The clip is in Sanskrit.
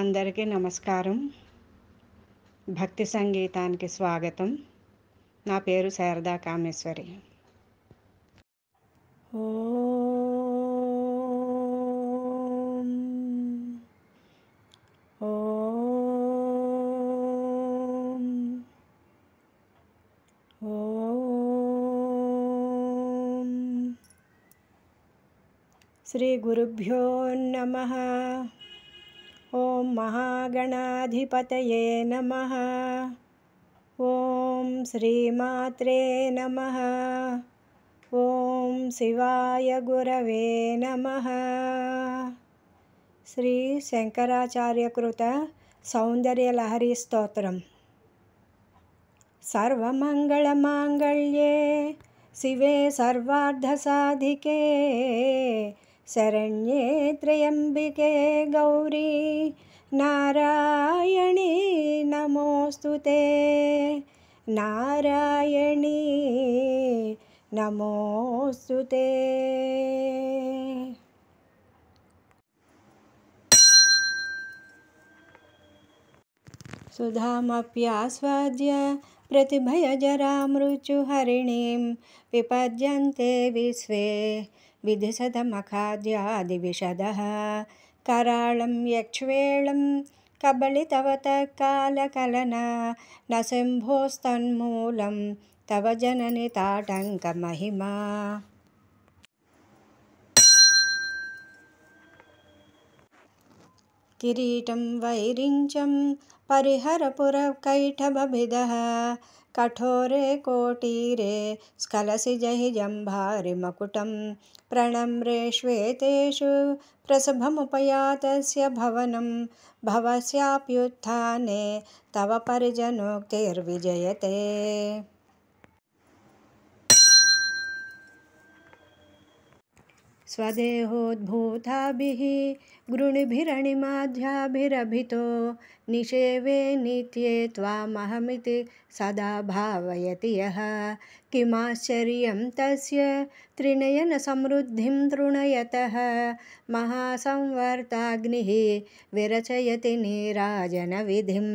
అందరికీ నమస్కారం భక్తి సంగీతానికి స్వాగతం నా పేరు శారదా కామేశ్వరి ఓ శ్రీ గురుభ్యో నమ ఓం మహాగణాధిపతయే నమ ఓం శ్రీమాత్రే నమ ఓం శివాయ గురవే నమ శ్రీ శంకరాచార్యకృత సౌందర్యలహరి స్తోత్రం సర్వమంగళమాంగళ్యే శివే సర్వార్ధసాధికే शरण्ये त्र्यंबिके गौरी नारायणी नमोस्तुते नारायणी नमोस्तुते ते सुधामप्यास्वाद्य प्रतिभयजरामृचुहरिणीं विपद्यन्ते विश्वे विधिसदमखाद्यादिविशदः कराळं यक्ष्वेळं कबलितवतःकालकलना नसिम्भोस्तन्मूलं तव जननि किरीटं वैरिञ्चं परिहरपुरकैठमभिदः कठोरे कोटीरे जम्भारिमकुटं प्रणम्रे श्वेतेषु प्रसभमुपयातस्य भवनं भवस्याप्युत्थाने तव परिजनोक्तिर्विजयते स्वदेहोद्भूताभिः गृणिभिरणिमाध्याभिरभितो निषेवे नित्ये त्वामहमिति सदा भावयति यः किमाश्चर्यं तस्य त्रिनयनसमृद्धिं तृणयतः महासंवर्ताग्निः विरचयति नीराजनविधिम्